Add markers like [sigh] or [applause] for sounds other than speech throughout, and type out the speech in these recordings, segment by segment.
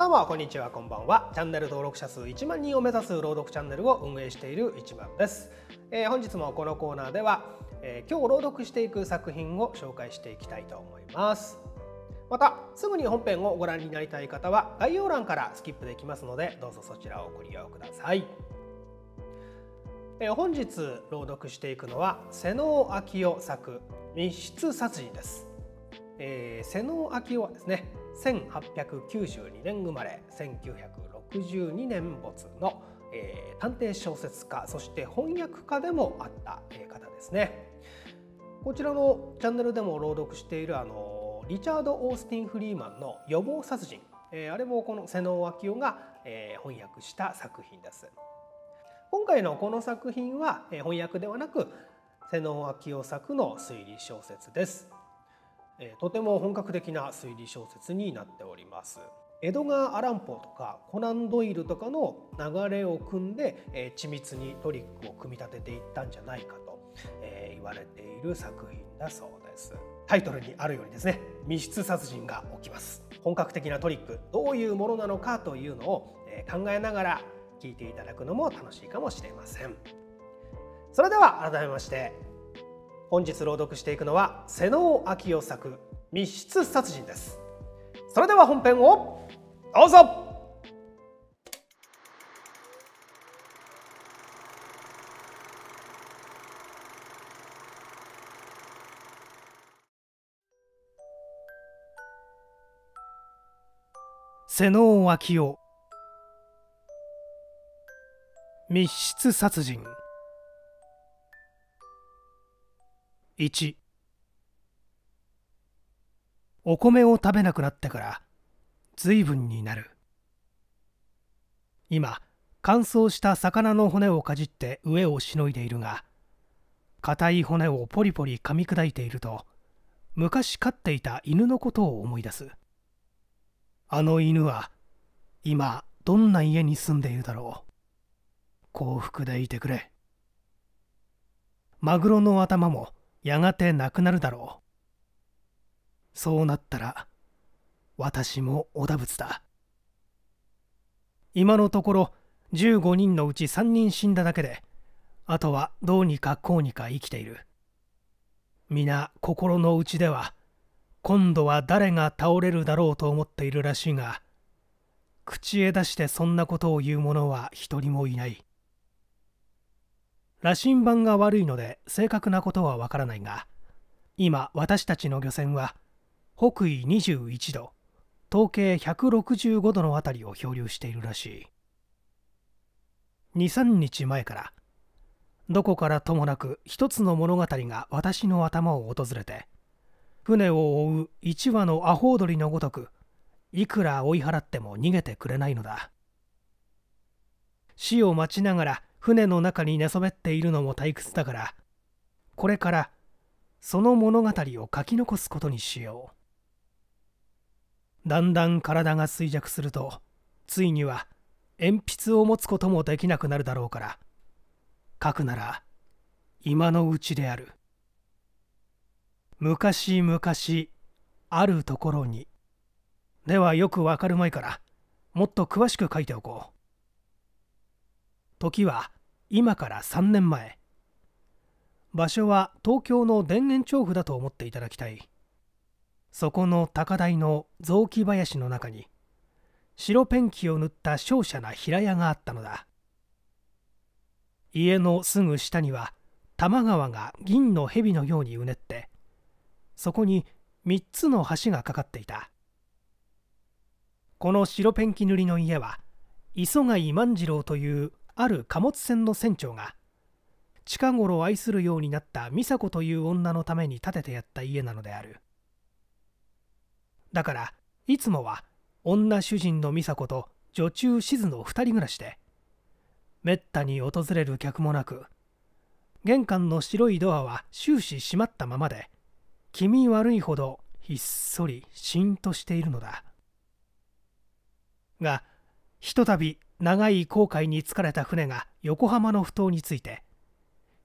どうもこんにちはこんばんはチャンネル登録者数1万人を目指す朗読チャンネルを運営している一番です、えー、本日もこのコーナーでは、えー、今日朗読していく作品を紹介していきたいと思いますまたすぐに本編をご覧になりたい方は概要欄からスキップできますのでどうぞそちらをご利用ください、え本日朗読していくのは瀬能昭夫作密室殺人です、えー、瀬能昭夫はですね1892年生まれ1962年没の、えー、探偵小説家そして翻訳家でもあった、えー、方ですねこちらのチャンネルでも朗読しているあのリチャード・オースティン・フリーマンの「予防殺人」えー、あれもこの瀬能昭夫が、えー、翻訳した作品です今回のこの作品は、えー、翻訳ではなく瀬能昭夫作の推理小説ですえとても本格的な推理小説になっております。エドガー・アランポーとかコナン・ドイルとかの流れを組んで、え緻密にトリックを組み立てていったんじゃないかと、え言われている作品だそうですタイトルにあるようにですね密室殺人が起きます本格的なトリックどういうものなのかというのを、え考えながら聞いていただくのも楽しいかもしれませんそれでは改めまして本日朗読していくのは瀬能昭夫作密室殺人ですそれでは本編をどうぞ瀬能昭夫密室殺人1お米を食べなくなってから随分になる今乾燥した魚の骨をかじって飢えをしのいでいるが硬い骨をポリポリ噛み砕いていると昔飼っていた犬のことを思い出すあの犬は今どんな家に住んでいるだろう幸福でいてくれマグロの頭もやがてなくなるだろうそうなったら私も織田仏だ今のところ15人のうち3人死んだだけであとはどうにかこうにか生きている皆心の内では今度は誰が倒れるだろうと思っているらしいが口へ出してそんなことを言う者は一人もいない羅針盤が悪いので正確なことはわからないが今私たちの漁船は北緯21度東経165度の辺りを漂流しているらしい23日前からどこからともなく一つの物語が私の頭を訪れて船を追う一羽のアホウドリのごとくいくら追い払っても逃げてくれないのだ死を待ちながら船の中に寝そべっているのも退屈だからこれからその物語を書き残すことにしようだんだん体が衰弱するとついには鉛筆を持つこともできなくなるだろうから書くなら今のうちである昔々あるところにではよくわかるまいからもっと詳しく書いておこう時は今から3年前場所は東京の田園調布だと思っていただきたいそこの高台の雑木林の中に白ペンキを塗った商社な平屋があったのだ家のすぐ下には多摩川が銀の蛇のようにうねってそこに3つの橋がかかっていたこの白ペンキ塗りの家は磯貝万次郎というある貨物船の船長が近頃愛するようになった美佐子という女のために建ててやった家なのであるだからいつもは女主人の美佐子と女中静の2人暮らしでめったに訪れる客もなく玄関の白いドアは終始閉まったままで気味悪いほどひっそりしんとしているのだがひとたび長い航海に疲れた船が横浜の埠頭について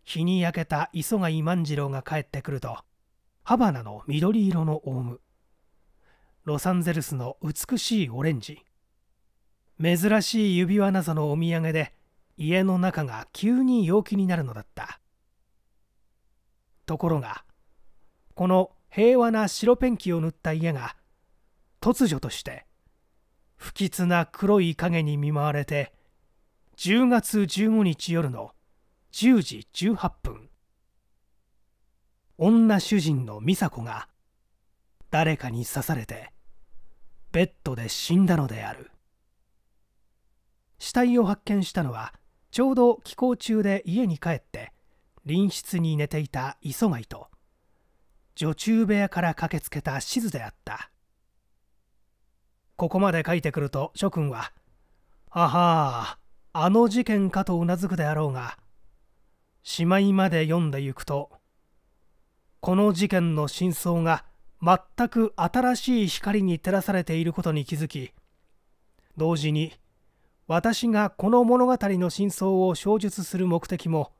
日に焼けた磯貝万次郎が帰ってくるとハバナの緑色のオウムロサンゼルスの美しいオレンジ珍しい指輪などのお土産で家の中が急に陽気になるのだったところがこの平和な白ペンキを塗った家が突如として不吉な黒い影に見舞われて10月15日夜の10時18分女主人の美佐子が誰かに刺されてベッドで死んだのである死体を発見したのはちょうど帰港中で家に帰って隣室に寝ていた磯貝と女中部屋から駆けつけた静であったここまで書いてくると諸君は「あはああの事件か」とうなずくであろうがしまいまで読んでゆくとこの事件の真相が全く新しい光に照らされていることに気づき同時に私がこの物語の真相を小述する目的も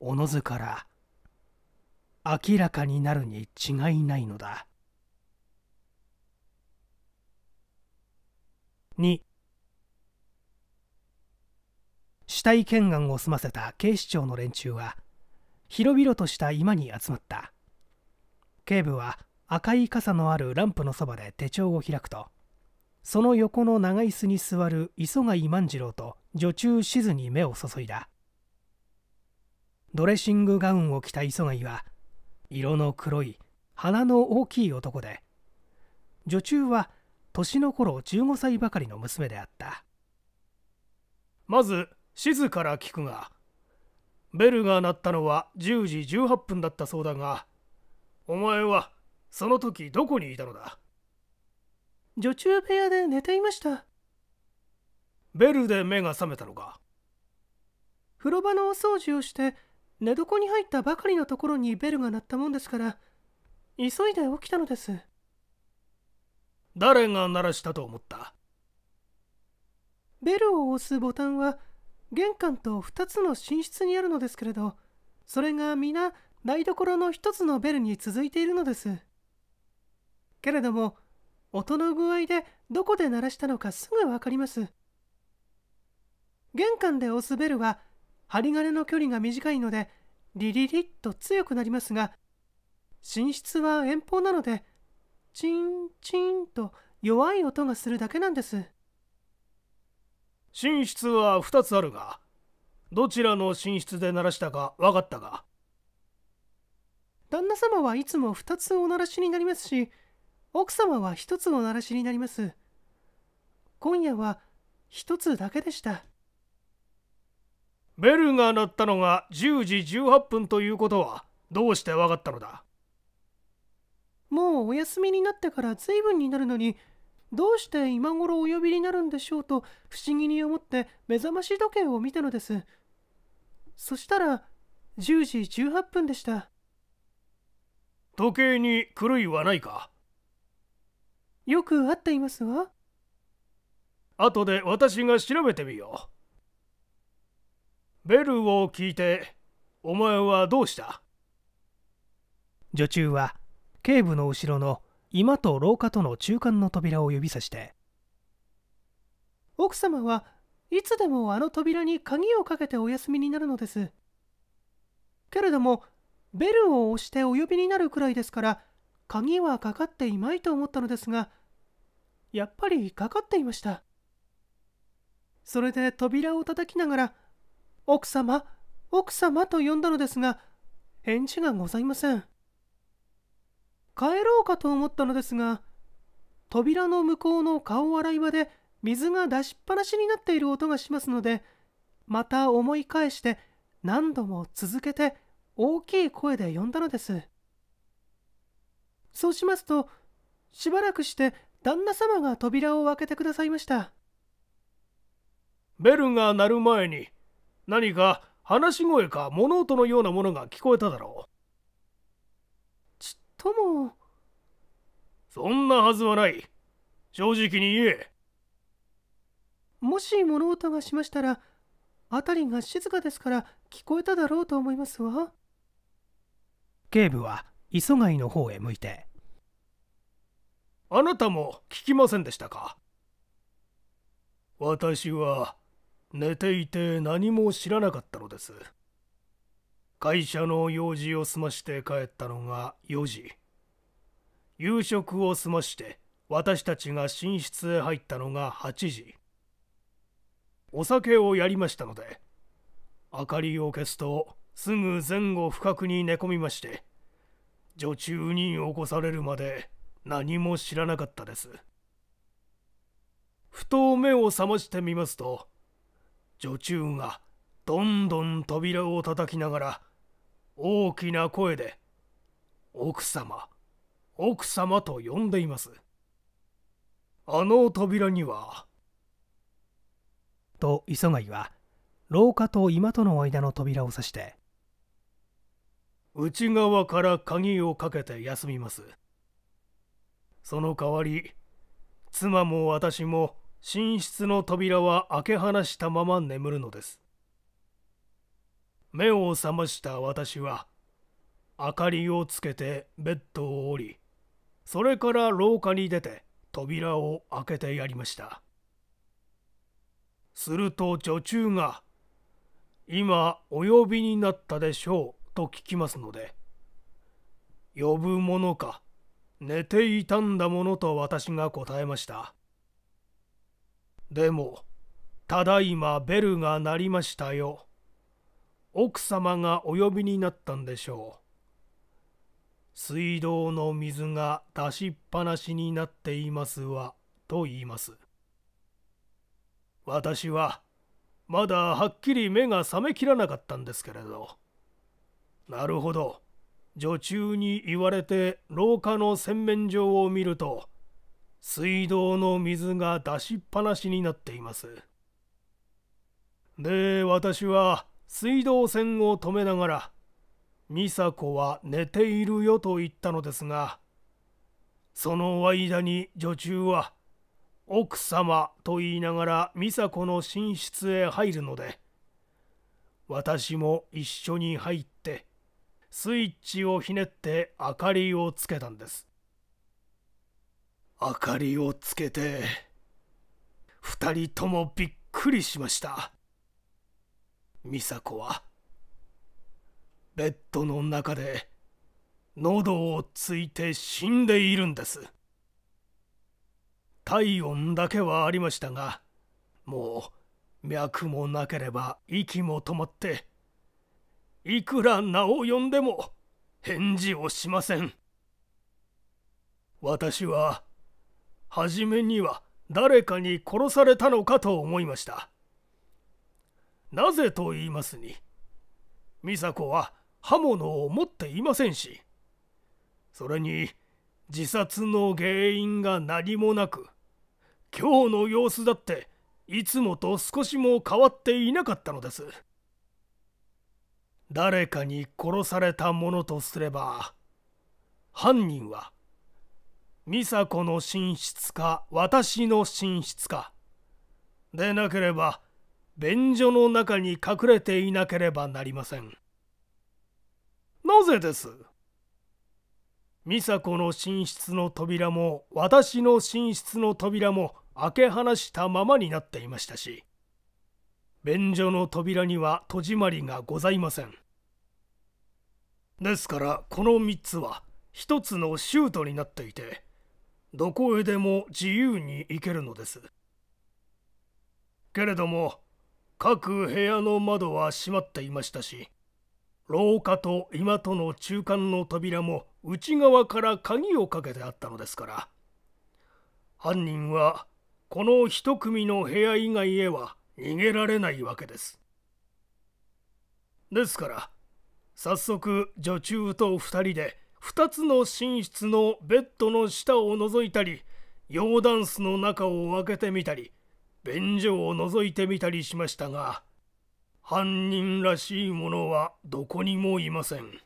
おのずから明らかになるに違いないのだ。2死体検案を済ませた警視庁の連中は広々とした居間に集まった警部は赤い傘のあるランプのそばで手帳を開くとその横の長椅子に座る磯貝万次郎と女中静に目を注いだドレッシングガウンを着た磯貝は色の黒い鼻の大きい男で女中は年の頃15歳ばかりの娘であったまず静から聞くがベルが鳴ったのは10時18分だったそうだがお前はその時どこにいたのだ女中部屋で寝ていましたベルで目が覚めたのか風呂場のお掃除をして寝床に入ったばかりのところにベルが鳴ったもんですから急いで起きたのです誰が鳴らしたと思ったベルを押すボタンは玄関と2つの寝室にあるのですけれどそれが皆台所の1つのベルに続いているのですけれども音の具合でどこで鳴らしたのかすぐ分かります玄関で押すベルは針金の距離が短いのでリリリッと強くなりますが寝室は遠方なのでチンチンと弱い音がするだけなんです寝室は2つあるがどちらの寝室で鳴らしたか分かったか旦那様はいつも2つお鳴らしになりますし奥様は1つお鳴らしになります今夜は1つだけでしたベルが鳴ったのが10時18分ということはどうして分かったのだもうお休みになってから随分になるのにどうして今頃お呼びになるんでしょうと不思議に思って目覚まし時計を見たのですそしたら10時18分でした時計に狂いはないかよく合っていますわ後で私が調べてみようベルを聞いてお前はどうした女中は頸部の後ろの居間と廊下との中間の扉を指さして奥様はいつでもあの扉に鍵をかけてお休みになるのですけれどもベルを押してお呼びになるくらいですから鍵はかかっていまいと思ったのですがやっぱりかかっていましたそれで扉を叩きながら「奥様奥様」と呼んだのですが返事がございません帰ろうかと思ったのですが扉の向こうの顔洗い場で水が出しっぱなしになっている音がしますのでまた思い返して何度も続けて大きい声で呼んだのですそうしますとしばらくして旦那様が扉を開けてくださいましたベルが鳴る前に何か話し声か物音のようなものが聞こえただろうともそんなはずはない正直に言えもし物音がしましたら辺りが静かですから聞こえただろうと思いますわ警部は磯貝の方へ向いてあなたも聞きませんでしたか私は寝ていて何も知らなかったのです会社の用事を済まして帰ったのが4時夕食を済まして私たちが寝室へ入ったのが8時お酒をやりましたので明かりを消すとすぐ前後不覚に寝込みまして女中に起こされるまで何も知らなかったですふと目を覚ましてみますと女中がどんどん扉を叩きながら大きな声で奥様奥様と呼んでいますあの扉にはと磯貝は廊下と居間との間の扉を指して内側から鍵をかけて休みますその代わり妻も私も寝室の扉は開け放したまま眠るのです目を覚ました私は明かりをつけてベッドを降りそれから廊下に出て扉を開けてやりましたすると女中が「今お呼びになったでしょう」と聞きますので「呼ぶものか寝ていたんだもの」と私が答えましたでも「ただいまベルが鳴りましたよ」奥様がお呼びになったんでしょう。水道の水が出しっぱなしになっていますわ、と言います。私は、まだはっきり目が覚めきらなかったんですけれど。なるほど。女中に言われて廊下の洗面所を見ると、水道の水が出しっぱなしになっています。で、私は、水道線を止めながら「美佐子は寝ているよ」と言ったのですがその間に女中は「奥様」と言いながら美佐子の寝室へ入るので私も一緒に入ってスイッチをひねって明かりをつけたんです明かりをつけて2人ともびっくりしました。美佐子はベッドの中で喉をついて死んでいるんです体温だけはありましたがもう脈もなければ息も止まっていくら名を呼んでも返事をしません私は初めには誰かに殺されたのかと思いましたなぜと言いますに美佐子は刃物を持っていませんしそれに自殺の原因が何もなく今日の様子だっていつもと少しも変わっていなかったのです誰かに殺されたものとすれば犯人は美佐子の寝室か私の寝室かでなければ便所の中に隠れていなければなりません。なぜです美佐子の寝室の扉も私の寝室の扉も開け放したままになっていましたし便所の扉には戸締まりがございませんですからこの3つは1つのシュートになっていてどこへでも自由に行けるのですけれども各部屋の窓は閉まっていましたし廊下と居間との中間の扉も内側から鍵をかけてあったのですから犯人はこの一組の部屋以外へは逃げられないわけですですから早速女中と2人で2つの寝室のベッドの下を覗いたり洋ダンスの中を開けてみたり便所を覗いてみたりしましたが犯人らしいものはどこにもいません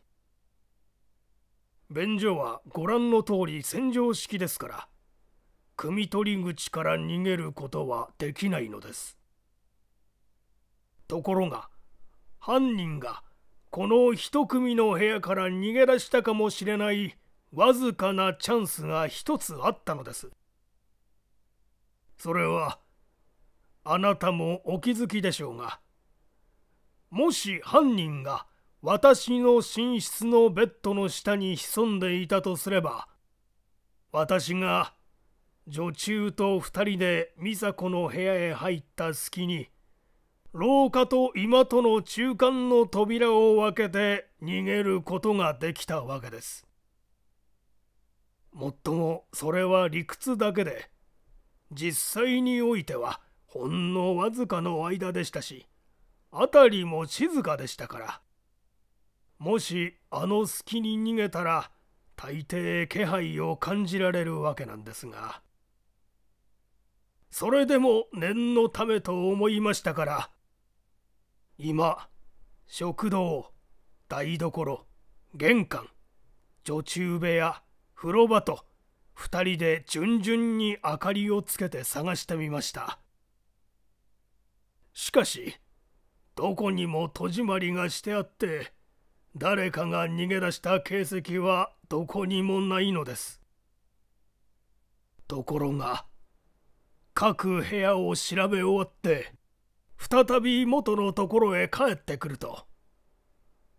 便所はご覧の通り洗浄式ですから汲み取り口から逃げることはできないのですところが犯人がこの一組の部屋から逃げ出したかもしれないわずかなチャンスが一つあったのですそれはあなたもお気づきでしょうがもし犯人が私の寝室のベッドの下に潜んでいたとすれば私が女中と2人で美佐子の部屋へ入った隙に廊下と居間との中間の扉を開けて逃げることができたわけです。もっともそれは理屈だけで実際においてはほんのわずかの間でしたし辺りも静かでしたからもしあの隙に逃げたら大抵気配を感じられるわけなんですがそれでも念のためと思いましたから今食堂台所玄関女中部屋風呂場と2人で順々に明かりをつけて探してみましたしかしどこにも戸締まりがしてあって誰かが逃げ出した形跡はどこにもないのですところが各部屋を調べ終わって再び元のところへ帰ってくると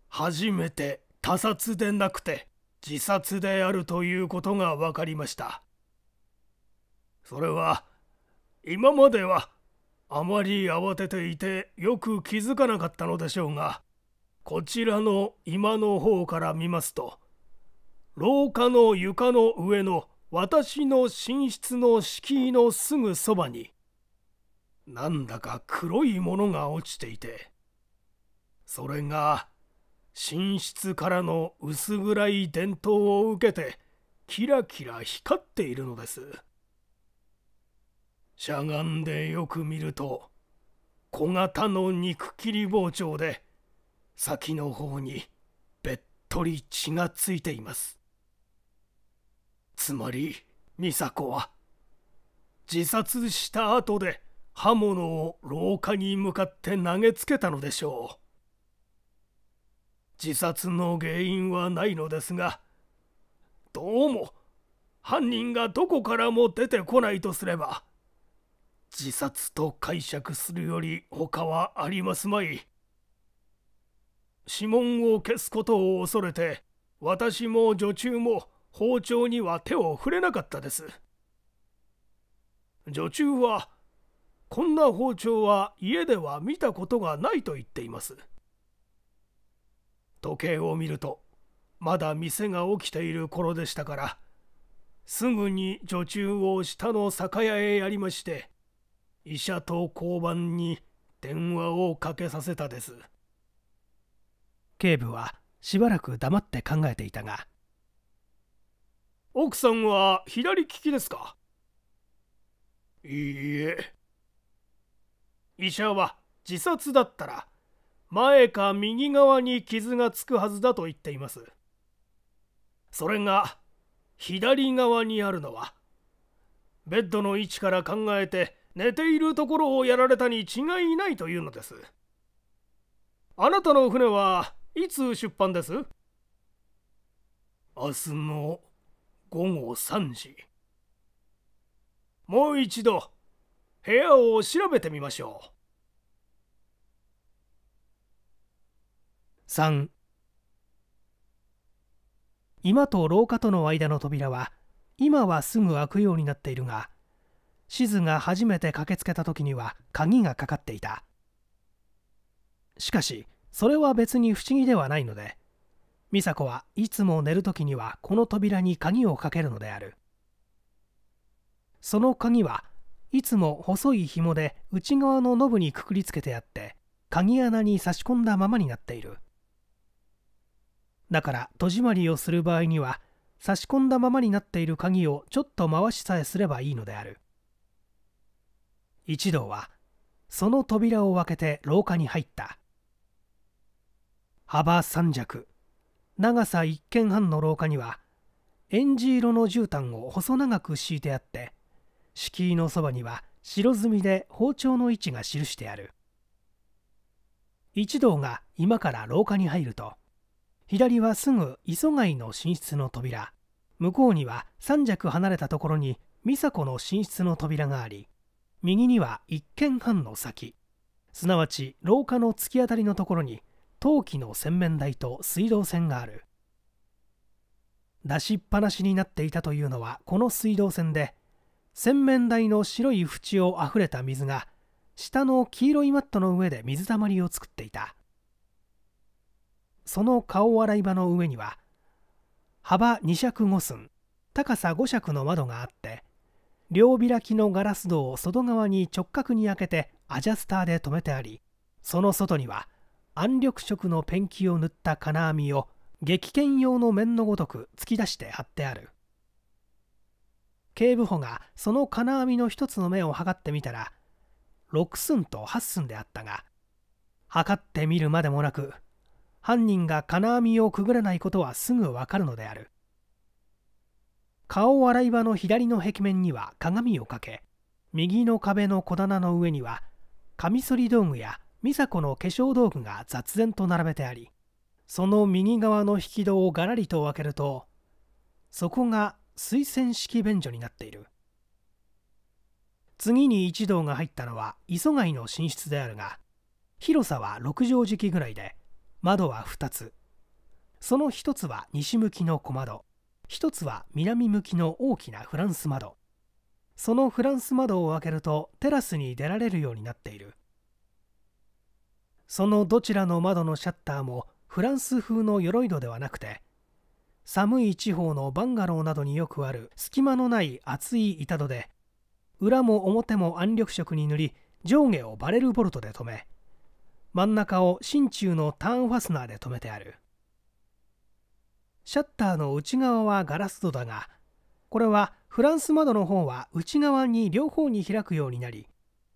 初めて他殺でなくて自殺であるということが分かりましたそれは今まではあまり慌てていてよく気づかなかったのでしょうがこちらの居間の方から見ますと廊下の床の上の私の寝室の敷居のすぐそばになんだか黒いものが落ちていてそれが寝室からの薄暗い伝統を受けてキラキラ光っているのです。しゃがんでよく見ると小型の肉切り包丁で先の方にべっとり血がついていますつまり美佐子は自殺した後で刃物を廊下に向かって投げつけたのでしょう自殺の原因はないのですがどうも犯人がどこからも出てこないとすれば自殺と解釈するより他はありますまい指紋を消すことを恐れて私も女中も包丁には手を触れなかったです女中はこんな包丁は家では見たことがないと言っています時計を見るとまだ店が起きている頃でしたからすぐに女中を下の酒屋へやりまして医者と交番に電話をかけさせたです警部はしばらく黙って考えていたが奥さんは左利きですかいいえ医者は自殺だったら前か右側に傷がつくはずだと言っていますそれが左側にあるのはベッドの位置から考えて寝ているところをやられたに違いないというのですあなたの船はいつ出版です明日の午後3時もう一度部屋を調べてみましょう3今と廊下との間の扉は今はすぐ開くようになっているがシズが初めて駆けつけた時には鍵がかかっていたしかしそれは別に不思議ではないので美佐子はいつも寝る時にはこの扉に鍵をかけるのであるその鍵はいつも細い紐で内側のノブにくくりつけてあって鍵穴に差し込んだままになっているだから戸締まりをする場合には差し込んだままになっている鍵をちょっと回しさえすればいいのである一同はその扉を開けて廊下に入った幅3尺長さ1軒半の廊下にはえんじ色の絨毯を細長く敷いてあって敷居のそばには白墨で包丁の位置が記してある一同が今から廊下に入ると左はすぐ磯貝の寝室の扉向こうには3尺離れたところに美佐子の寝室の扉があり右には一軒半の先すなわち廊下の突き当たりのところに陶器の洗面台と水道栓がある出しっぱなしになっていたというのはこの水道栓で洗面台の白い縁をあふれた水が下の黄色いマットの上で水たまりを作っていたその顔洗い場の上には幅2尺5寸高さ5尺の窓があって両開きのガラス戸を外側に直角に開けてアジャスターで止めてありその外には暗緑色のペンキを塗った金網を撃剣用の面のごとく突き出して貼ってある警部補がその金網の一つの目を測ってみたら6寸と8寸であったが測ってみるまでもなく犯人が金網をくぐらないことはすぐわかるのである顔洗い場の左の壁面には鏡をかけ右の壁の小棚の上にはカミソリ道具や美佐子の化粧道具が雑然と並べてありその右側の引き戸をがらりと開けるとそこが水洗式便所になっている次に一同が入ったのは磯貝の寝室であるが広さは6畳敷ぐらいで窓は2つその1つは西向きの小窓一つは南向きの大きなフランス窓そのフランス窓を開けるとテラスに出られるようになっているそのどちらの窓のシャッターもフランス風の鎧戸ではなくて寒い地方のバンガローなどによくある隙間のない厚い板戸で裏も表も暗緑色に塗り上下をバレルボルトで留め真ん中を真鍮のターンファスナーで留めてあるシャッターの内側はガラス戸だがこれはフランス窓の方は内側に両方に開くようになり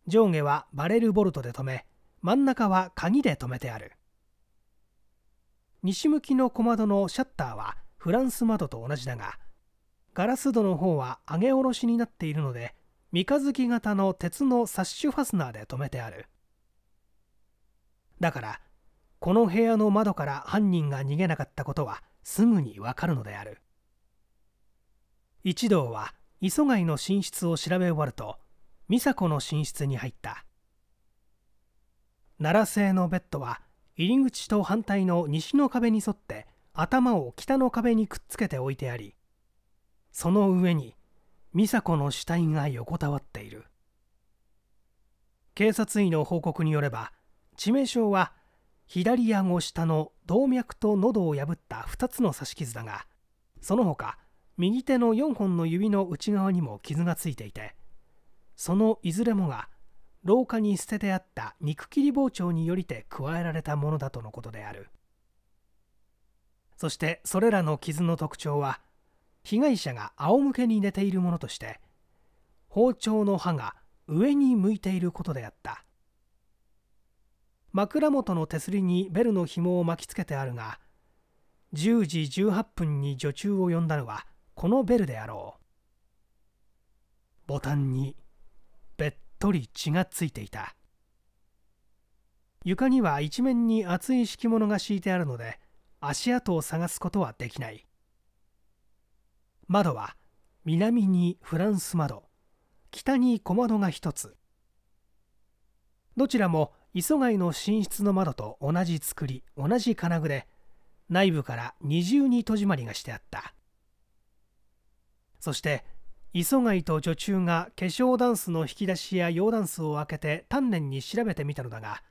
上下はバレルボルトで留め真ん中は鍵で留めてある西向きの小窓のシャッターはフランス窓と同じだがガラス戸の方は上げ下ろしになっているので三日月型の鉄のサッシュファスナーで留めてあるだからこの部屋の窓から犯人が逃げなかったことはすぐにわかるのである一同は磯貝の寝室を調べ終わると美佐子の寝室に入った奈良製のベッドは入り口と反対の西の壁に沿って頭を北の壁にくっつけて置いてありその上に美佐子の死体が横たわっている警察医の報告によれば致命傷は左顎下の動脈と喉を破った2つの刺し傷だがその他右手の4本の指の内側にも傷がついていてそのいずれもが廊下に捨ててあった肉切り包丁によりて加えられたものだとのことであるそしてそれらの傷の特徴は被害者が仰向けに寝ているものとして包丁の刃が上に向いていることであった枕元の手すりにベルの紐を巻きつけてあるが10時18分に女中を呼んだのはこのベルであろうボタンにべっとり血がついていた床には一面に厚い敷物が敷いてあるので足跡を探すことはできない窓は南にフランス窓北に小窓が1つどちらも磯貝の寝室の窓と同じ作り同じ金具で内部から二重に戸締まりがしてあったそして磯貝と女中が化粧ダンスの引き出しや洋ダンスを開けて丹念に調べてみたのだが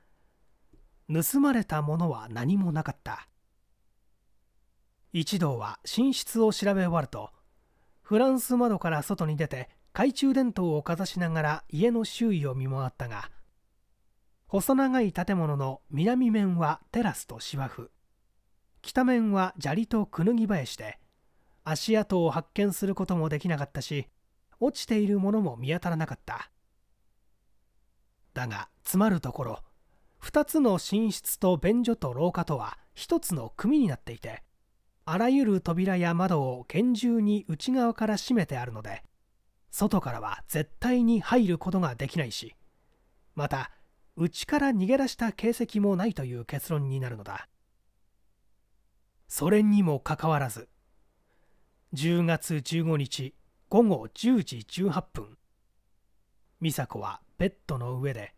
盗まれたものは何もなかった一同は寝室を調べ終わるとフランス窓から外に出て懐中電灯をかざしながら家の周囲を見回ったが細長い建物の南面はテラスと芝生北面は砂利とくぬぎ林で足跡を発見することもできなかったし落ちているものも見当たらなかっただが詰まるところ2つの寝室と便所と廊下とは1つの組になっていてあらゆる扉や窓を厳重に内側から閉めてあるので外からは絶対に入ることができないしまたちから逃げ出した形跡もないという結論になるのだそれにもかかわらず10月15日午後10時18分美佐子はベッドの上で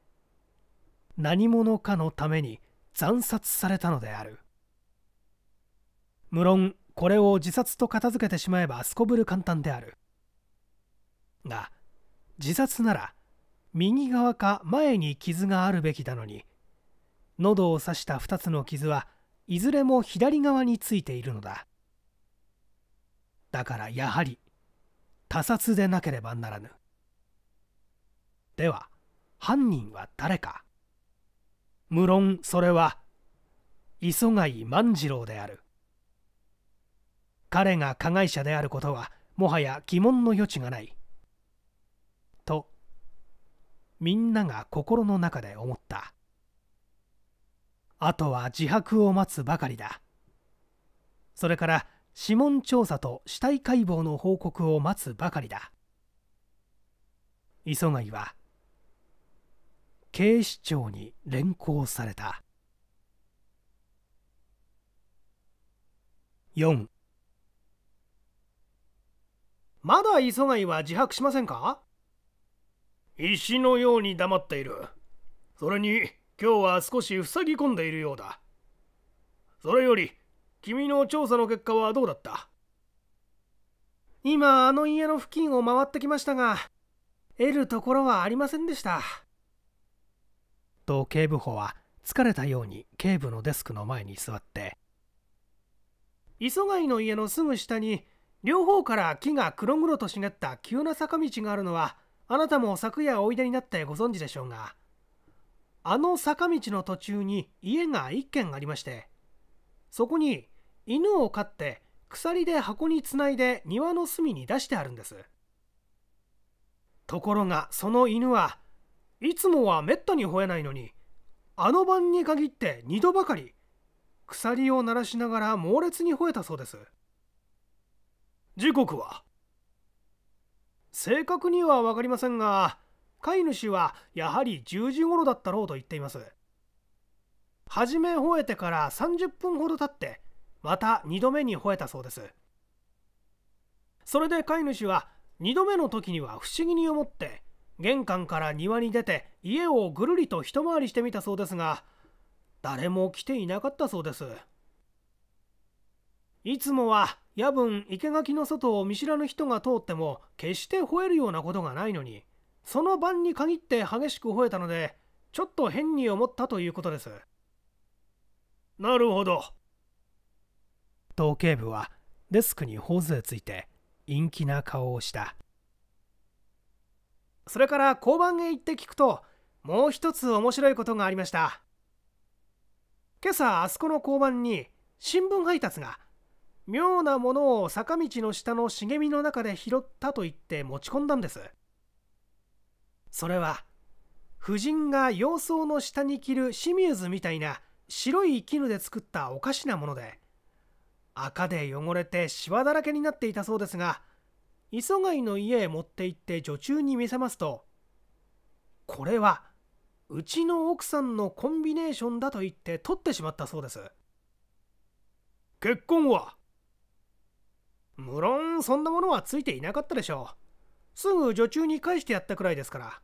何者かのために惨殺されたのである無論これを自殺と片付けてしまえばすこぶる簡単であるが自殺なら右側か前に傷があるべきなのに喉を刺した2つの傷はいずれも左側についているのだだからやはり他殺でなければならぬでは犯人は誰か無論それは磯貝万次郎である彼が加害者であることはもはや疑問の余地がないみんなが心の中で思ったあとは自白を待つばかりだそれから指紋調査と死体解剖の報告を待つばかりだ磯貝は警視庁に連行された4まだ磯貝は自白しませんか石のように黙っているそれに今日は少し塞ぎ込んでいるようだそれより君の調査の結果はどうだった今あの家の付近を回ってきましたが得るところはありませんでしたと警部補は疲れたように警部のデスクの前に座って磯貝の家のすぐ下に両方から木が黒々としねった急な坂道があるのはあなたも昨夜おいでになってご存知でしょうがあの坂道の途中に家が1軒ありましてそこに犬を飼って鎖で箱につないで庭の隅に出してあるんですところがその犬はいつもはめったに吠えないのにあの晩に限って2度ばかり鎖を鳴らしながら猛烈に吠えたそうです時刻は正確には分かりませんが飼い主はやはり10時頃だったろうと言っています初め吠えてから30分ほど経ってまた2度目に吠えたそうですそれで飼い主は2度目の時には不思議に思って玄関から庭に出て家をぐるりと一回りしてみたそうですが誰も来ていなかったそうですいつもは夜分生垣の外を見知らぬ人が通っても決して吠えるようなことがないのにその晩に限って激しく吠えたのでちょっと変に思ったということですなるほど統計部はデスクに頬杖ついて陰気な顔をしたそれから交番へ行って聞くともう一つ面白いことがありました今朝あそこの交番に新聞配達が妙なものを坂道の下の茂みの中で拾ったと言って持ち込んだんですそれは夫人が洋装の下に着るシミューズみたいな白い絹で作ったおかしなもので赤で汚れてシワだらけになっていたそうですが磯貝の家へ持って行って女中に見せますとこれはうちの奥さんのコンビネーションだと言って取ってしまったそうです結婚は無論そんなものはついていなかったでしょうすぐ女中に返してやったくらいですから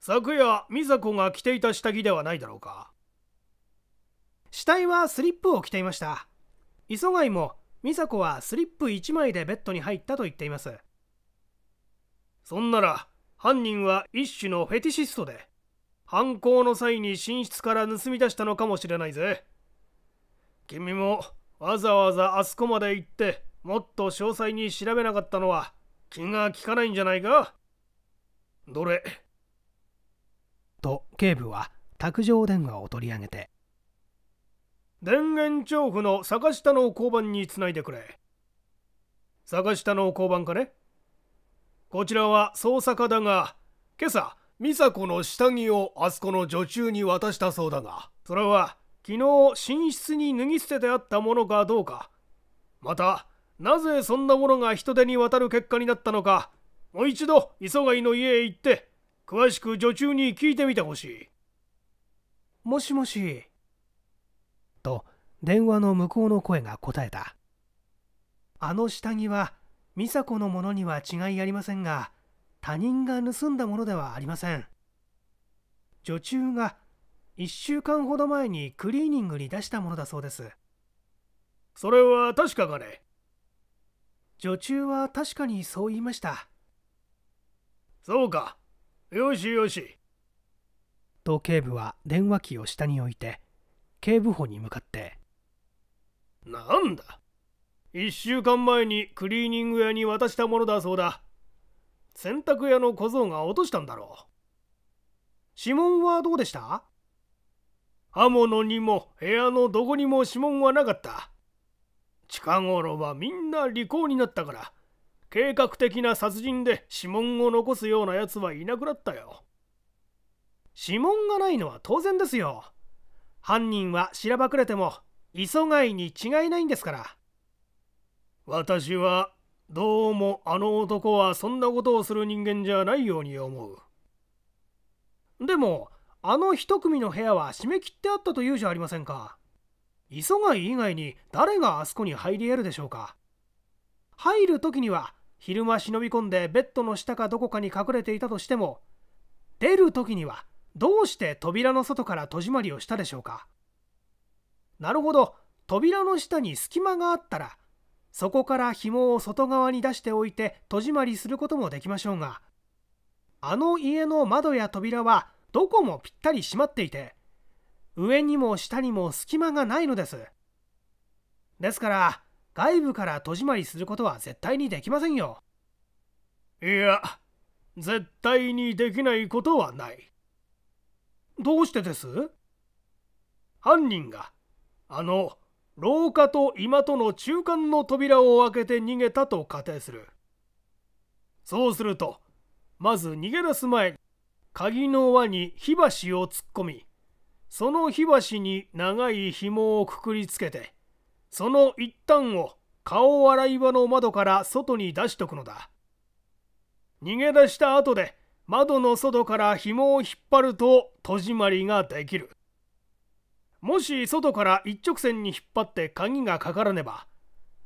昨夜美佐子が着ていた下着ではないだろうか死体はスリップを着ていました磯貝も美佐子はスリップ1枚でベッドに入ったと言っていますそんなら犯人は一種のフェティシストで犯行の際に寝室から盗み出したのかもしれないぜ君もわざわざあそこまで行ってもっと詳細に調べなかったのは気が利かないんじゃないかどれと警部は卓上電話を取り上げて電源調布の坂下の交番につないでくれ坂下の交番かねこちらは捜査課だが今朝美佐子の下着をあそこの女中に渡したそうだがそれは昨日寝室に脱ぎ捨ててあったものかどうかまたなぜそんなものが人手に渡る結果になったのかもう一度磯貝の家へ行って詳しく女中に聞いてみてほしいもしもしと電話の向こうの声が答えたあの下着は美佐子のものには違いありませんが他人が盗んだものではありません女中が1週間ほど前にクリーニングに出したものだそうですそれは確かかね女中は確かにそう言いましたそうかよしよしと警部は電話機を下に置いて警部補に向かってなんだ1週間前にクリーニング屋に渡したものだそうだ洗濯屋の小僧が落としたんだろう指紋はどうでした刃物にも部屋のどこにも指紋はなかった近頃はみんな利口になったから計画的な殺人で指紋を残すようなやつはいなくなったよ指紋がないのは当然ですよ犯人はしらばくれても磯貝に違いないんですから私はどうもあの男はそんなことをする人間じゃないように思うでもあの一組の部屋は締め切ってあったというじゃありませんか磯貝以外に誰があそこに入り得るでしょうか入る時には昼間忍び込んでベッドの下かどこかに隠れていたとしても出る時にはどうして扉の外から戸締まりをしたでしょうかなるほど扉の下に隙間があったらそこから紐を外側に出しておいて戸締まりすることもできましょうがあの家の窓や扉はどこもぴったり閉まっていて上にも下にも隙間がないのですですから外部から戸締まりすることは絶対にできませんよいや絶対にできないことはないどうしてです犯人があの廊下と居間との中間の扉を開けて逃げたと仮定するそうするとまず逃げ出す前に鍵の輪に火箸を突っ込みその火箸に長い紐をくくりつけてその一端を顔洗い場の窓から外に出しとくのだ逃げ出した後で窓の外から紐を引っ張ると戸締まりができるもし外から一直線に引っ張って鍵がかからねば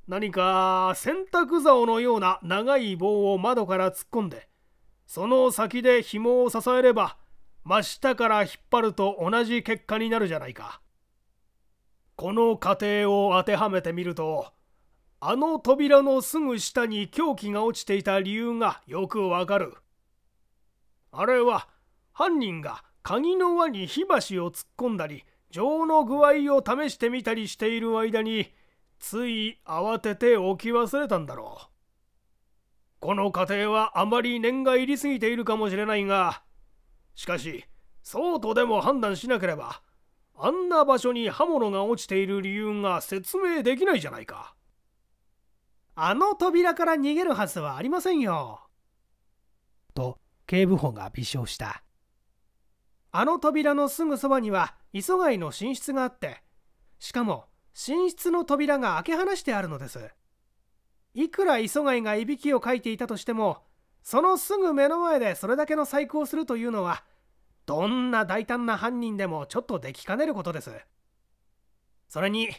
何か洗濯竿のような長い棒を窓から突っ込んでその先で紐を支えれば真下から引っ張ると同じ結果になるじゃないかこの過程を当てはめてみるとあの扉のすぐ下に凶器が落ちていた理由がよくわかるあれは犯人が鍵の輪に火箸を突っ込んだり情の具合を試してみたりしている間につい慌てて置き忘れたんだろう。この家庭はあまり念が入りすぎているかもしれないがしかしそうとでも判断しなければあんな場所に刃物が落ちている理由が説明できないじゃないかあの扉から逃げるはずはありませんよと警部補が微笑したあの扉のすぐそばには磯貝の寝室があってしかも寝室の扉が開け放してあるのですいくら磯貝がいびきをかいていたとしてもそのすぐ目の前でそれだけの細工をするというのはどんな大胆な犯人でもちょっとできかねることですそれに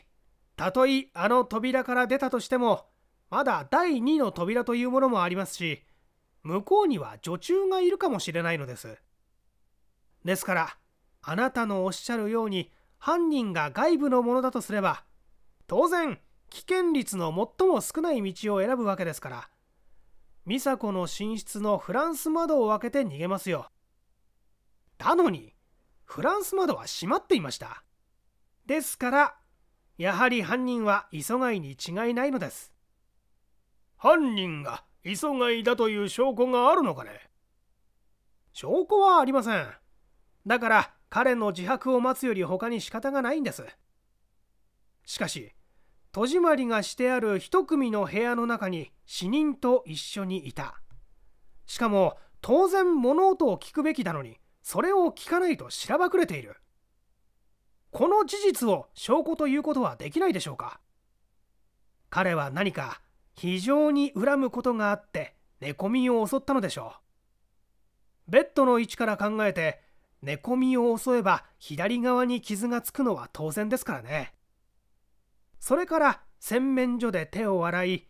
たとえあの扉から出たとしてもまだ第2の扉というものもありますし向こうには女中がいるかもしれないのですですからあなたのおっしゃるように犯人が外部のものだとすれば当然危険率の最も少ない道を選ぶわけですから美佐子の寝室のフランス窓を開けて逃げますよなのにフランス窓は閉まっていましたですからやはり犯人は磯貝に違いないのです犯人が磯貝だという証拠があるのかね証拠はありませんだから彼の自白を待つより他に仕方がないんですしかし戸締まりがしてある一組の部屋の中に死人と一緒にいたしかも当然物音を聞くべきなのにそれを聞かないとしらばくれているこの事実を証拠ということはできないでしょうか彼は何か非常に恨むことがあって寝込みを襲ったのでしょうベッドの位置から考えて寝込みを襲えば左側に傷がつくのは当然ですからねそれから洗面所で手を洗い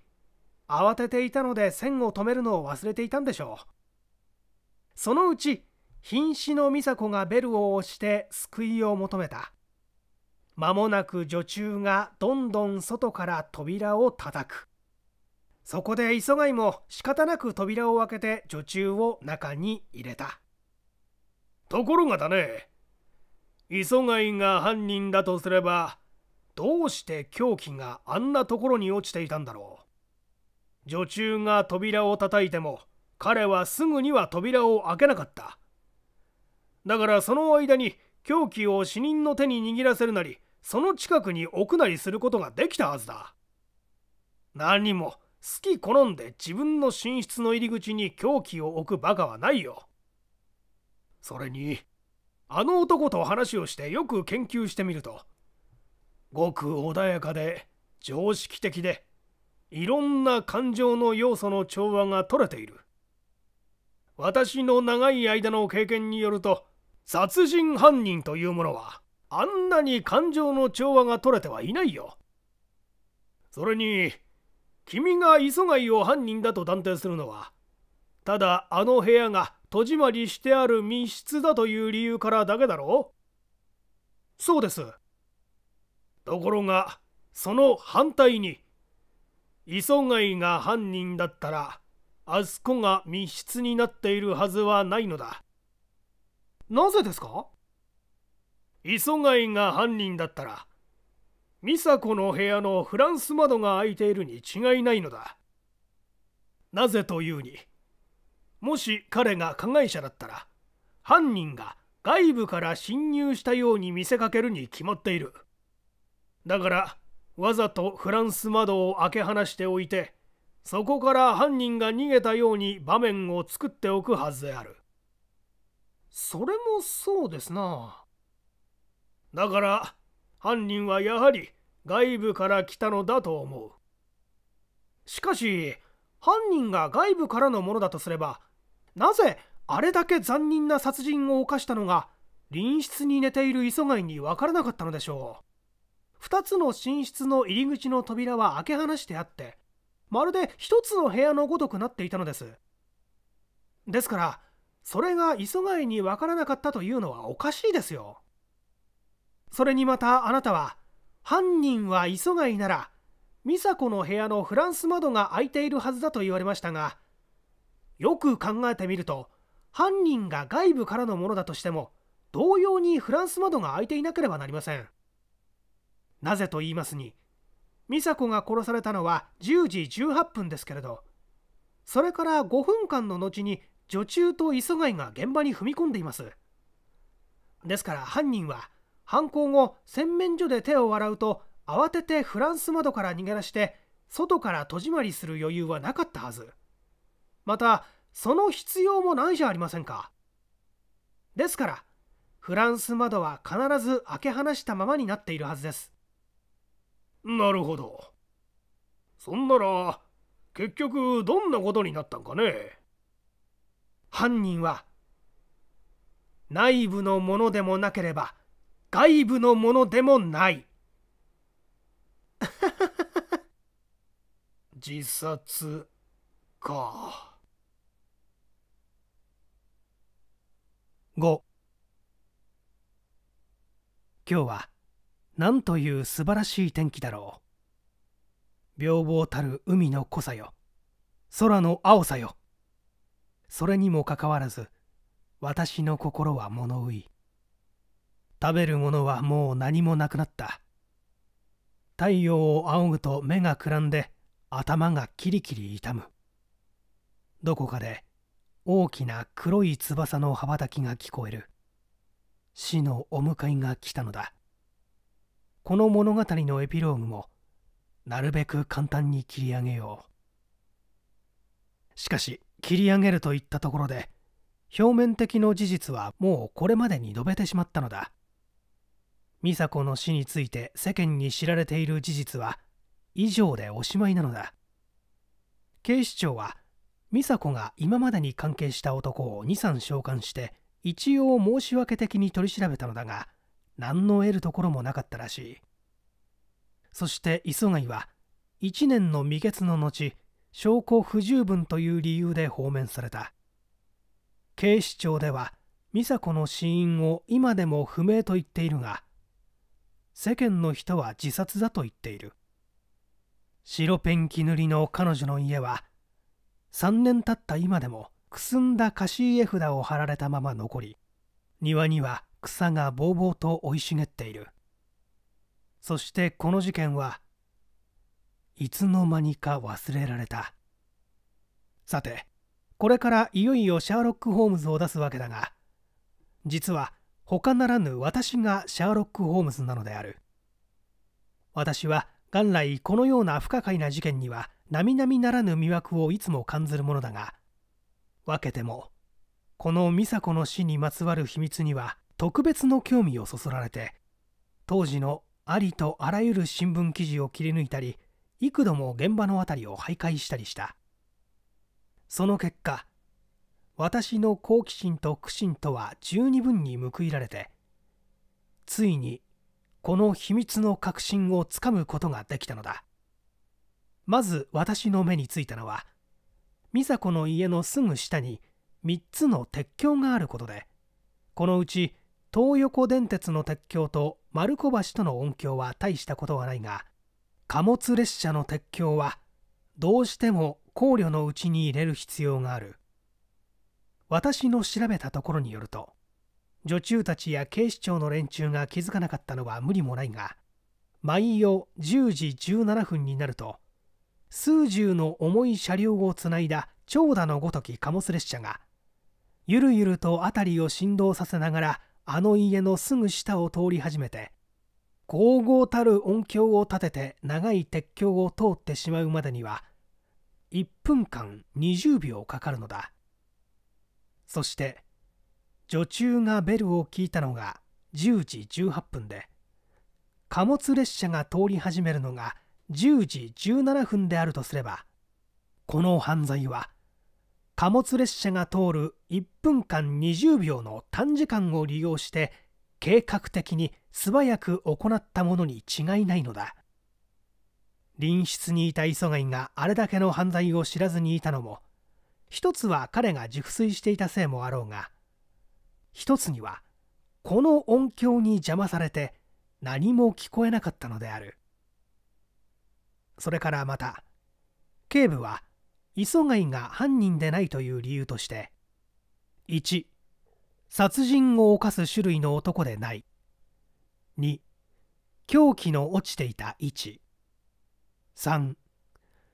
慌てていたので線を止めるのを忘れていたんでしょうそのうち瀕死の美佐子がベルを押して救いを求めた間もなく女中がどんどん外から扉を叩くそこで磯貝も仕方なく扉を開けて女中を中に入れたところがだね磯貝が犯人だとすればどうして凶器があんなところに落ちていたんだろう女中が扉を叩いても彼はすぐには扉を開けなかっただからその間に凶器を死人の手に握らせるなりその近くに置くなりすることができたはずだ何も好き好んで自分の寝室の入り口に凶器を置くバカはないよそれにあの男と話をしてよく研究してみるとごく穏やかで常識的でいろんな感情の要素の調和が取れている私の長い間の経験によると殺人犯人というものはあんなに感情の調和が取れてはいないよそれに君が磯貝を犯人だと断定するのはただあの部屋が戸締まりしてある密室だという理由からだけだろそうですところがその反対に磯貝が犯人だったらあそこが密室になっているはずはないのだなぜですか磯貝が犯人だったら美佐子の部屋のフランス窓が開いているに違いないのだなぜというにもし彼が加害者だったら犯人が外部から侵入したように見せかけるに決まっているだからわざとフランス窓を開け放しておいてそこから犯人が逃げたように場面を作っておくはずであるそれもそうですなだから犯人はやはり外部から来たのだと思うしかし犯人が外部からのものだとすればなぜあれだけ残忍な殺人を犯したのが隣室に寝ている磯貝に分からなかったのでしょう2つの寝室の入り口の扉は開け放してあってまるで1つの部屋のごとくなっていたのですですからそれが磯貝にわからなかったというのはおかしいですよそれにまたあなたは犯人は磯貝なら美佐子の部屋のフランス窓が開いているはずだと言われましたがよく考えてみると犯人が外部からのものだとしても同様にフランス窓が開いていなければなりませんなぜと言いますに美佐子が殺されたのは10時18分ですけれどそれから5分間の後に女中と磯貝が現場に踏み込んでいますですから犯人は犯行後洗面所で手を洗うと慌ててフランス窓から逃げ出して外から戸締まりする余裕はなかったはずまたその必要もないじゃありませんかですからフランス窓は必ず開け放したままになっているはずですなるほどそんなら結局どんなことになったんかね犯人は内部のものでもなければ外部のものでもない [laughs] 自殺か5今日はなんという素晴らしい天気だろう。平凡たる海の濃さよ。空の青さよ。それにもかかわらず、私の心は物憂い。食べるものはもう何もなくなった。太陽を仰ぐと目がくらんで頭がキリキリ痛む。どこかで大きな黒い翼の羽ばたきが聞こえる。死のお迎えが来たのだ。この物語のエピローグもなるべく簡単に切り上げようしかし切り上げるといったところで表面的の事実はもうこれまでに述べてしまったのだ美佐子の死について世間に知られている事実は以上でおしまいなのだ警視庁は美佐子が今までに関係した男を23召喚して一応申し訳的に取り調べたのだが何の得るところもなかったらしいそして磯貝は1年の未決の後証拠不十分という理由で放免された警視庁では美佐子の死因を今でも不明と言っているが世間の人は自殺だと言っている白ペンキ塗りの彼女の家は3年経った今でもくすんだ貸家絵札を貼られたまま残り庭には草がぼうぼうと生い茂っているそしてこの事件はいつの間にか忘れられたさてこれからいよいよシャーロック・ホームズを出すわけだが実は他ならぬ私がシャーロック・ホームズなのである私は元来このような不可解な事件には並々ならぬ魅惑をいつも感ずるものだが分けてもこの美佐子の死にまつわる秘密には特別の興味をそそられて当時のありとあらゆる新聞記事を切り抜いたり幾度も現場の辺りを徘徊したりしたその結果私の好奇心と苦心とは十二分に報いられてついにこの秘密の確信をつかむことができたのだまず私の目についたのは美佐子の家のすぐ下に3つの鉄橋があることでこのうち東横電鉄の鉄橋と丸子橋との音響は大したことはないが貨物列車の鉄橋はどうしても考慮のうちに入れる必要がある私の調べたところによると女中たちや警視庁の連中が気づかなかったのは無理もないが毎夜10時17分になると数十の重い車両をつないだ長蛇のごとき貨物列車がゆるゆると辺りを振動させながらあの家のすぐ下を通り始めてゴ々たる音響を立てて長い鉄橋を通ってしまうまでには1分間20秒かかるのだそして女中がベルを聞いたのが10時18分で貨物列車が通り始めるのが10時17分であるとすればこの犯罪は貨物列車が通る1分間20秒の短時間を利用して計画的に素早く行ったものに違いないのだ隣室にいた磯貝があれだけの犯罪を知らずにいたのも一つは彼が熟睡していたせいもあろうが一つにはこの音響に邪魔されて何も聞こえなかったのであるそれからまた警部は「磯貝が犯人でないという理由として1殺人を犯す種類の男でない2凶器の落ちていた位置3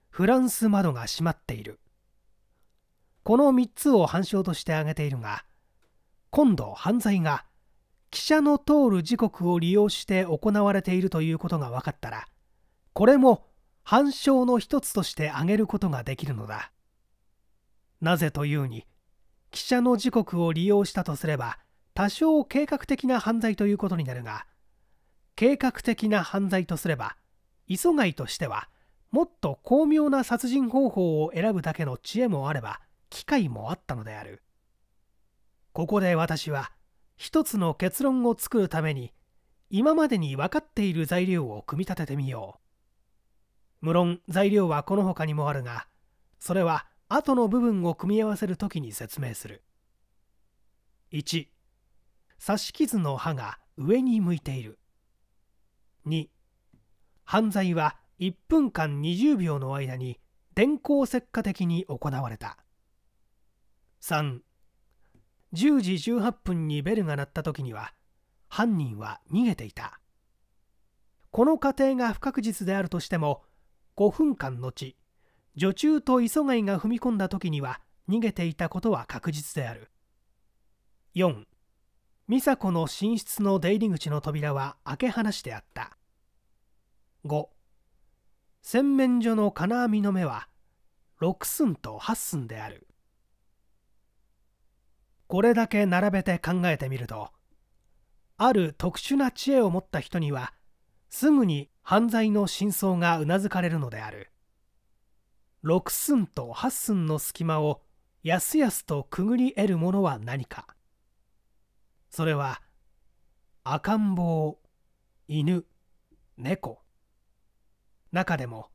フランス窓が閉まっているこの3つを反証として挙げているが今度犯罪が汽車の通る時刻を利用して行われているということが分かったらこれも反証の一つとして挙げることができるのだなぜというに記者の時刻を利用したとすれば多少計画的な犯罪ということになるが計画的な犯罪とすれば磯貝としてはもっと巧妙な殺人方法を選ぶだけの知恵もあれば機会もあったのであるここで私は一つの結論を作るために今までに分かっている材料を組み立ててみよう無論材料はこの他にもあるがそれは後の部分を組み合わせる時に説明する1刺し傷の刃が上に向いている2犯罪は1分間20秒の間に電光石火的に行われた310時18分にベルが鳴った時には犯人は逃げていたこの過程が不確実であるとしても5分間後女中と磯貝が踏み込んだ時には逃げていたことは確実である4美佐子の寝室の出入り口の扉は開け放しであった5洗面所の金網の目は6寸と8寸であるこれだけ並べて考えてみるとある特殊な知恵を持った人にはすぐに犯罪の真相がうなずかれるのである6寸と8寸の隙間をやすやすとくぐり得るものは何かそれは赤ん坊犬猫中でも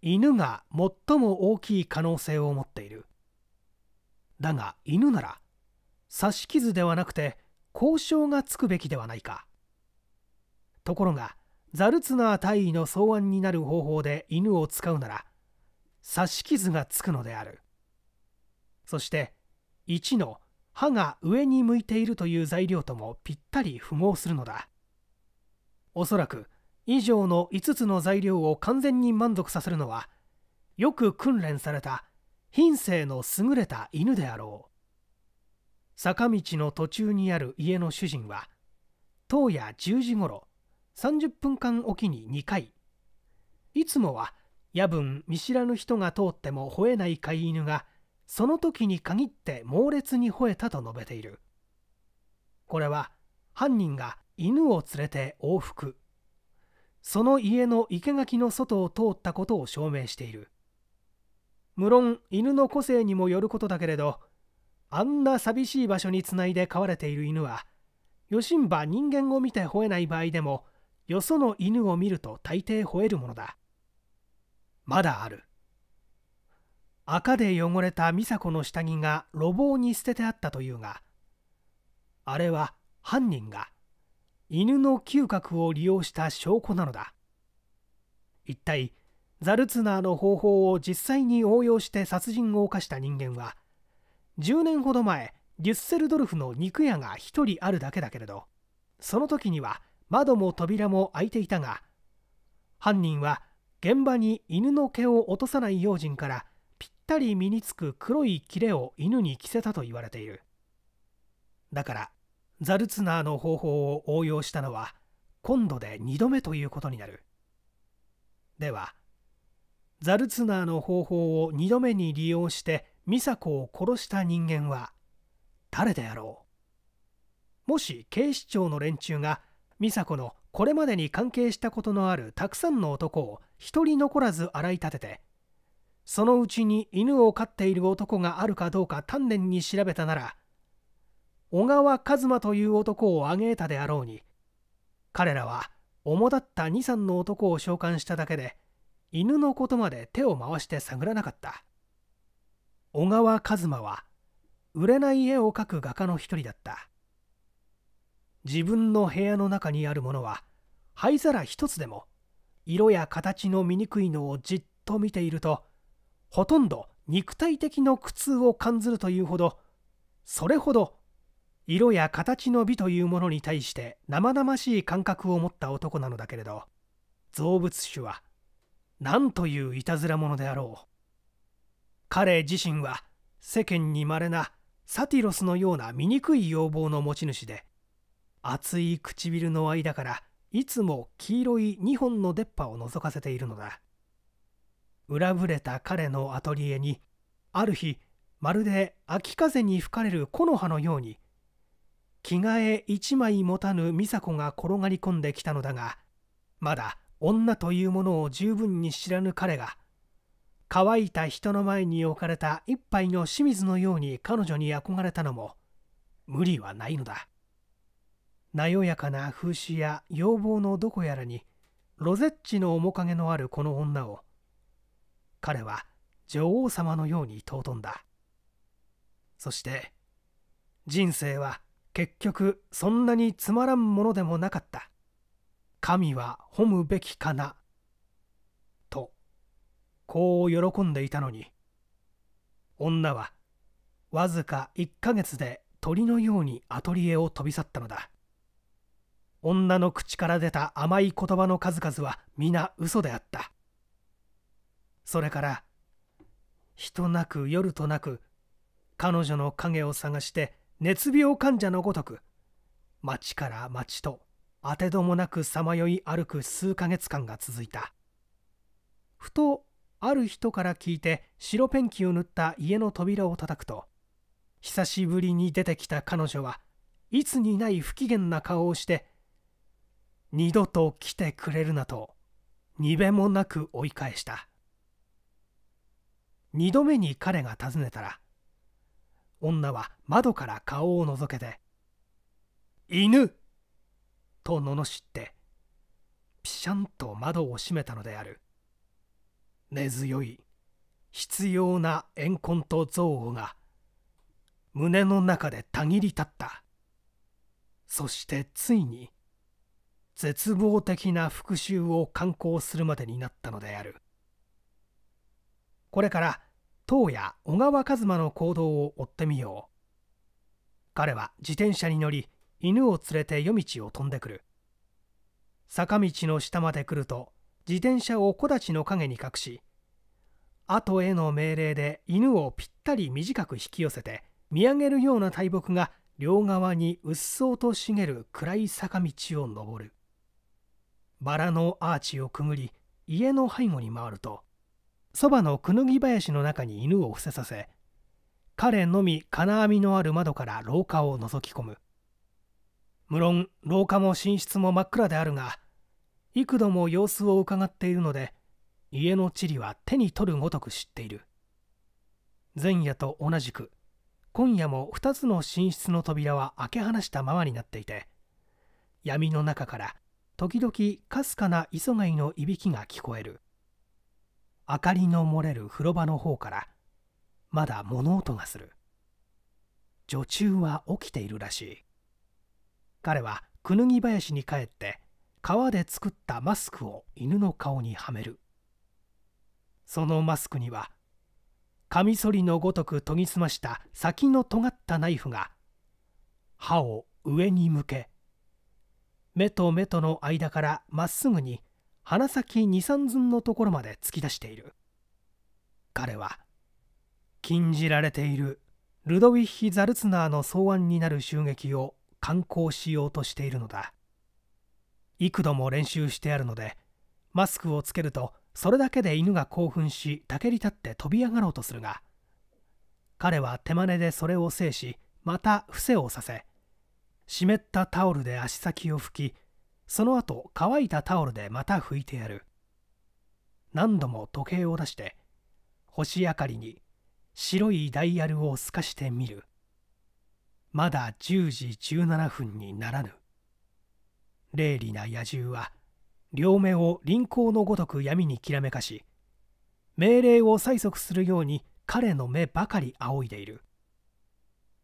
犬が最も大きい可能性を持っているだが犬なら刺し傷ではなくて交渉がつくべきではないかところがザルツナー大尉の草案になる方法で犬を使うなら刺し傷がつくのであるそして1の歯が上に向いているという材料ともぴったり符合するのだおそらく以上の5つの材料を完全に満足させるのはよく訓練された品性の優れた犬であろう坂道の途中にある家の主人は当夜10時ごろ30分間おきに2回いつもは夜分見知らぬ人が通っても吠えない飼い犬がその時に限って猛烈に吠えたと述べているこれは犯人が犬を連れて往復その家の生垣の外を通ったことを証明している無論犬の個性にもよることだけれどあんな寂しい場所につないで飼われている犬はヨシン人間を見て吠えない場合でもよその犬を見ると大抵吠えるものだまだある赤で汚れた美佐子の下着が路傍に捨ててあったというがあれは犯人が犬の嗅覚を利用した証拠なのだ一体ザルツナーの方法を実際に応用して殺人を犯した人間は10年ほど前デュッセルドルフの肉屋が1人あるだけだけれどその時には窓も扉も開いていたが犯人は現場に犬の毛を落とさない用心からぴったり身につく黒いキレを犬に着せたと言われているだからザルツナーの方法を応用したのは今度で2度目ということになるではザルツナーの方法を2度目に利用して美佐子を殺した人間は誰であろうもし警視庁の連中が美佐子のこれまでに関係したことのあるたくさんの男を一人残らず洗い立ててそのうちに犬を飼っている男があるかどうか丹念に調べたなら小川一馬という男を挙げたであろうに彼らは主だった二三の男を召喚しただけで犬のことまで手を回して探らなかった小川一馬は売れない絵を描く画家の一人だった自分の部屋の中にあるものは灰皿一つでも色や形の醜いのをじっと見ているとほとんど肉体的の苦痛を感ずるというほどそれほど色や形の美というものに対して生々しい感覚を持った男なのだけれど造物種は何といういたずら者であろう彼自身は世間にまれなサティロスのような醜い要望の持ち主で厚い唇の間からいつも黄色い2本の出っ歯を覗かせているのだ裏ぶれた彼のアトリエにある日まるで秋風に吹かれる木の葉のように着替え一枚持たぬ美佐子が転がり込んできたのだがまだ女というものを十分に知らぬ彼が乾いた人の前に置かれた一杯の清水のように彼女に憧れたのも無理はないのだなよやかな風刺や要望のどこやらにロゼッチの面影のあるこの女を彼は女王様のように尊んだそして人生は結局そんなにつまらんものでもなかった神は褒むべきかなとこう喜んでいたのに女はわずか1ヶ月で鳥のようにアトリエを飛び去ったのだ女の口から出た甘い言葉の数々は皆嘘であったそれから人なく夜となく彼女の影を探して熱病患者のごとく町から町とあてどもなくさまよい歩く数ヶ月間が続いたふとある人から聞いて白ペンキを塗った家の扉を叩くと久しぶりに出てきた彼女はいつにない不機嫌な顔をして二度と来てくれるなとにべもなく追い返した二度目に彼が訪ねたら女は窓から顔を覗けて「犬!」と罵ってピシャンと窓を閉めたのである根強い必要な怨恨と憎悪が胸の中でたぎり立ったそしてついに絶望的な復讐を敢行するまでになったのであるこれから当や小川一馬の行動を追ってみよう彼は自転車に乗り犬を連れて夜道を飛んでくる坂道の下まで来ると自転車を木立の陰に隠し後への命令で犬をぴったり短く引き寄せて見上げるような大木が両側にうっそうと茂る暗い坂道を登るバラのアーチをくぐり家の背後に回るとそばのくぬぎ林の中に犬を伏せさせ彼のみ金網のある窓から廊下を覗き込む無論廊下も寝室も真っ暗であるが幾度も様子をうかがっているので家の地理は手に取るごとく知っている前夜と同じく今夜も2つの寝室の扉は開け放したままになっていて闇の中から時々かすかな磯貝のいびきが聞こえる明かりの漏れる風呂場の方からまだ物音がする女中は起きているらしい彼はくぬぎ林に帰って川で作ったマスクを犬の顔にはめるそのマスクにはカミソリのごとく研ぎ澄ました先の尖ったナイフが歯を上に向け目と目との間からまっすぐに鼻先23寸のところまで突き出している彼は禁じられているルドウィッヒ・ザルツナーの草案になる襲撃を敢行しようとしているのだ幾度も練習してあるのでマスクをつけるとそれだけで犬が興奮したけり立って飛び上がろうとするが彼は手真似でそれを制しまた伏せをさせ湿ったタオルで足先を拭きその後乾いたタオルでまた拭いてやる何度も時計を出して星明かりに白いダイヤルを透かしてみるまだ10時17分にならぬ霊利な野獣は両目を輪行のごとく闇にきらめかし命令を催促するように彼の目ばかり仰いでいる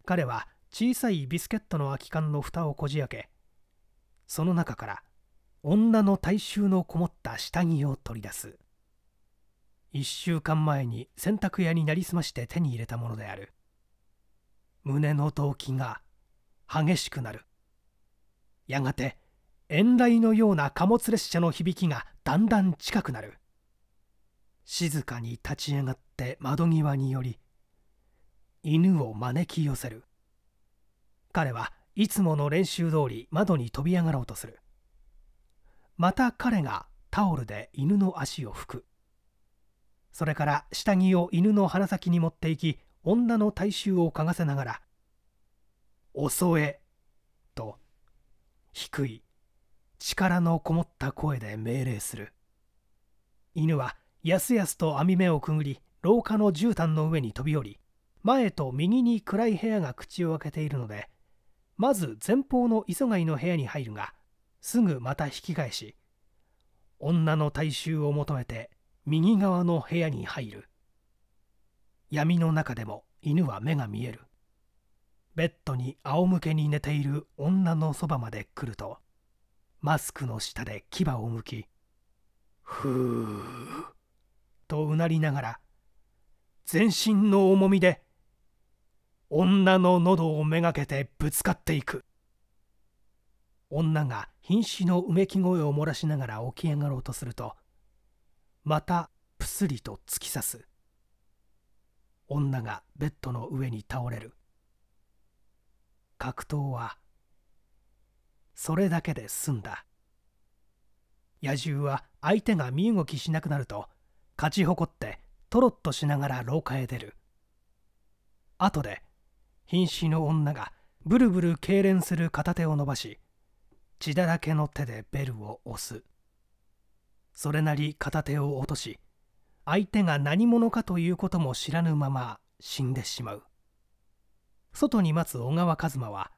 彼は小さいビスケットの空き缶の蓋をこじ開けその中から女の体臭のこもった下着を取り出す1週間前に洗濯屋になりすまして手に入れたものである胸の動機が激しくなるやがて遠雷のような貨物列車の響きがだんだん近くなる静かに立ち上がって窓際に寄り犬を招き寄せる彼はいつもの練習通り窓に飛び上がろうとするまた彼がタオルで犬の足を拭くそれから下着を犬の鼻先に持っていき女の体臭を嗅がせながら「襲え」と低い力のこもった声で命令する犬はやすやすと網目をくぐり廊下の絨毯の上に飛び降り前と右に暗い部屋が口を開けているのでまず前方の磯貝の部屋に入るがすぐまた引き返し女の大衆を求めて右側の部屋に入る闇の中でも犬は目が見えるベッドに仰向けに寝ている女のそばまで来るとマスクの下で牙をむき「ふう」とうなりながら全身の重みで女の喉をめがけてぶつかっていく女が瀕死のうめき声を漏らしながら起き上がろうとするとまたぷすりと突き刺す女がベッドの上に倒れる格闘はそれだけで済んだ野獣は相手が身動きしなくなると勝ち誇ってトロッとしながら廊下へ出る後で瀕死の女がブルブル痙攣する片手を伸ばし血だらけの手でベルを押すそれなり片手を落とし相手が何者かということも知らぬまま死んでしまう外に待つ小川一馬は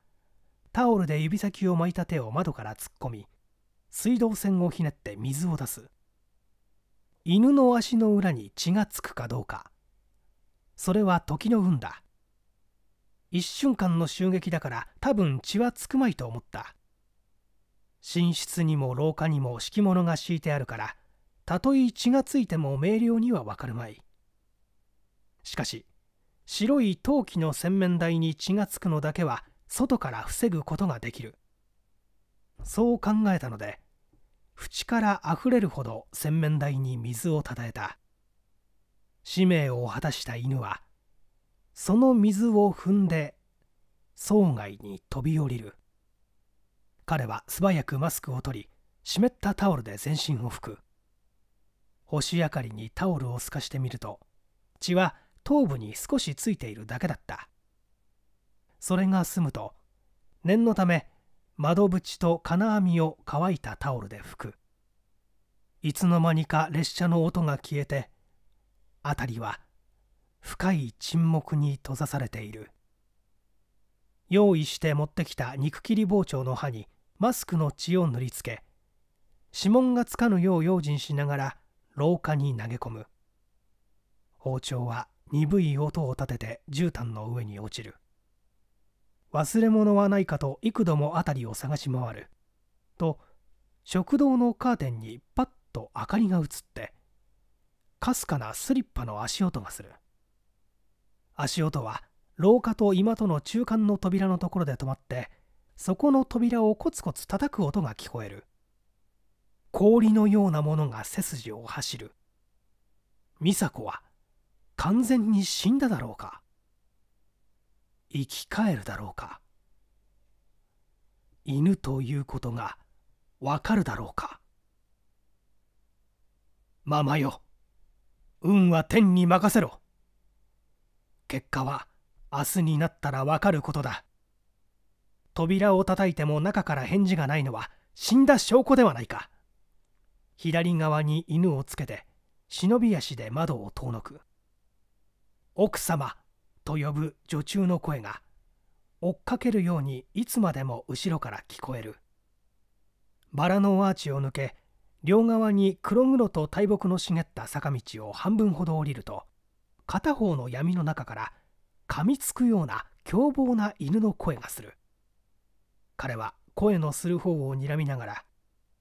タオルで指先を巻いた手を窓から突っ込み水道線をひねって水を出す犬の足の裏に血がつくかどうかそれは時の運だ一瞬間の襲撃だから多分血はつくまいと思った寝室にも廊下にも敷物が敷いてあるからたとえ血がついても明瞭にはわかるまいしかし白い陶器の洗面台に血がつくのだけは外から防ぐことができるそう考えたので縁からあふれるほど洗面台に水をたたえた使命を果たした犬はその水を踏んで窓外に飛び降りる彼は素早くマスクを取り湿ったタオルで全身を拭く星明かりにタオルを透かしてみると血は頭部に少しついているだけだったそれが済むと念のため窓縁と金網を乾いたタオルで拭くいつの間にか列車の音が消えて辺りは深い沈黙に閉ざされている用意して持ってきた肉切り包丁の刃にマスクの血を塗りつけ指紋がつかぬよう用心しながら廊下に投げ込む包丁は鈍い音を立てて絨毯の上に落ちる忘れ物はないかと幾度も辺りを探し回ると食堂のカーテンにパッと明かりが映ってかすかなスリッパの足音がする足音は廊下と居間との中間の扉のところで止まってそこの扉をコツコツ叩く音が聞こえる氷のようなものが背筋を走る美佐子は完全に死んだだろうか生き返るだろうか犬ということがわかるだろうかママよ運は天に任せろ結果は明日になったらわかることだ扉を叩いても中から返事がないのは死んだ証拠ではないか左側に犬をつけて忍び足で窓を遠のく奥様と呼ぶ女中の声が追っかけるようにいつまでも後ろから聞こえるバラのアーチを抜け両側に黒々と大木の茂った坂道を半分ほど降りると片方の闇の中から噛みつくような凶暴な犬の声がする彼は声のする方を睨みながら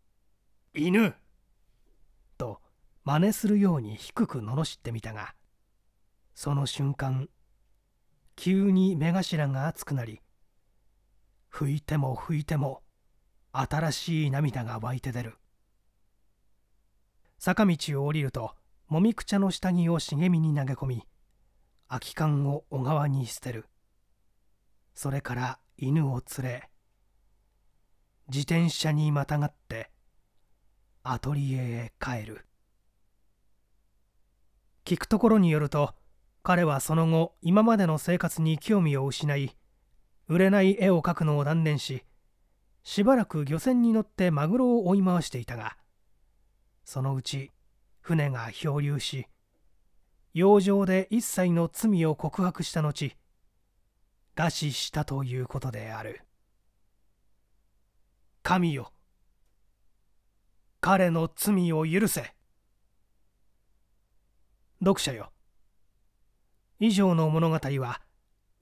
「犬!」と真似するように低く罵ってみたがその瞬間急に目頭が熱くなり拭いても拭いても新しい涙が湧いて出る坂道を降りるともみくちゃの下着を茂みに投げ込み空き缶を小川に捨てるそれから犬を連れ自転車にまたがってアトリエへ帰る聞くところによると彼はその後今までの生活に興味を失い売れない絵を描くのを断念ししばらく漁船に乗ってマグロを追い回していたがそのうち船が漂流し洋上で一切の罪を告白した後餓死したということである神よ彼の罪を許せ読者よ以上の物語は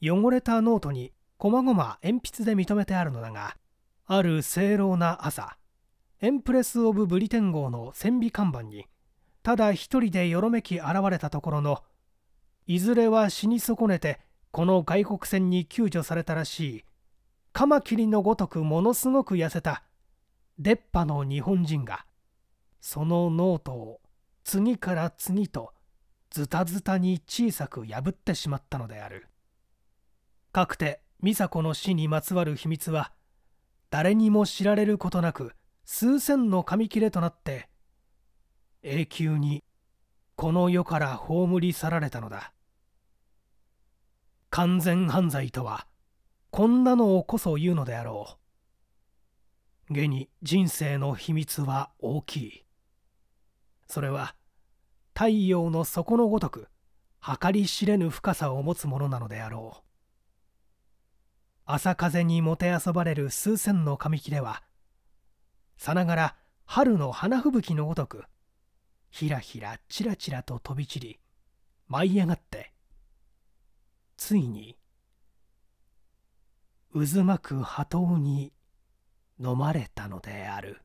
汚れたノートに細々鉛筆で認めてあるのだがある清朗な朝エンプレス・オブ・ブリテン号の戦備看板にただ一人でよろめき現れたところのいずれは死に損ねてこの外国船に救助されたらしいカマキリのごとくものすごく痩せた出っ歯の日本人がそのノートを次から次とズタズタに小さく破ってしまったのであるかくて美佐子の死にまつわる秘密は誰にも知られることなく数千の紙切れとなって永久にこの世から葬り去られたのだ完全犯罪とはこんなのをこそ言うのであろう現に人生の秘密は大きいそれは太陽の底のごとく計り知れぬ深さを持つものなのであろう朝風にもてあそばれる数千の紙切れはさながら春の花吹雪のごとくひらひらちらちらと飛び散り舞い上がってついに渦巻く波頭に飲まれたのである。